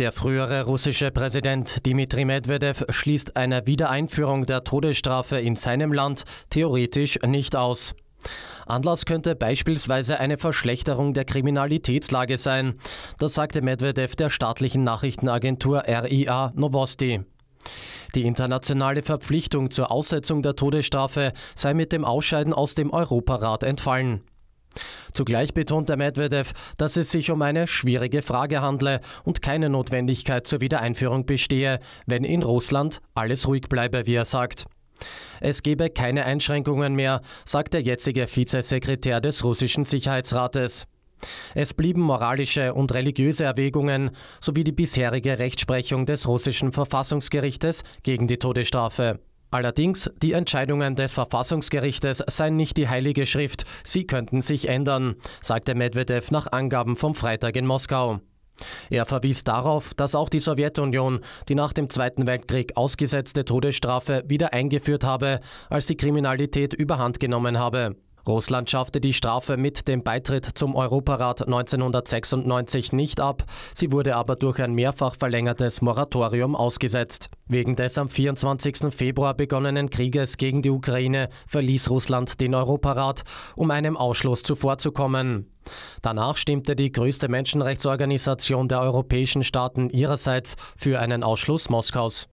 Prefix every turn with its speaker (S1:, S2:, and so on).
S1: Der frühere russische Präsident Dmitri Medvedev schließt eine Wiedereinführung der Todesstrafe in seinem Land theoretisch nicht aus. Anlass könnte beispielsweise eine Verschlechterung der Kriminalitätslage sein. Das sagte Medvedev der staatlichen Nachrichtenagentur RIA Novosti. Die internationale Verpflichtung zur Aussetzung der Todesstrafe sei mit dem Ausscheiden aus dem Europarat entfallen. Zugleich betont der Medvedev, dass es sich um eine schwierige Frage handle und keine Notwendigkeit zur Wiedereinführung bestehe, wenn in Russland alles ruhig bleibe, wie er sagt. Es gebe keine Einschränkungen mehr, sagt der jetzige Vizesekretär des russischen Sicherheitsrates. Es blieben moralische und religiöse Erwägungen sowie die bisherige Rechtsprechung des russischen Verfassungsgerichtes gegen die Todesstrafe. Allerdings, die Entscheidungen des Verfassungsgerichtes seien nicht die heilige Schrift, sie könnten sich ändern, sagte Medvedev nach Angaben vom Freitag in Moskau. Er verwies darauf, dass auch die Sowjetunion die nach dem Zweiten Weltkrieg ausgesetzte Todesstrafe wieder eingeführt habe, als die Kriminalität überhand genommen habe. Russland schaffte die Strafe mit dem Beitritt zum Europarat 1996 nicht ab, sie wurde aber durch ein mehrfach verlängertes Moratorium ausgesetzt. Wegen des am 24. Februar begonnenen Krieges gegen die Ukraine verließ Russland den Europarat, um einem Ausschluss zuvorzukommen. Danach stimmte die größte Menschenrechtsorganisation der europäischen Staaten ihrerseits für einen Ausschluss Moskaus.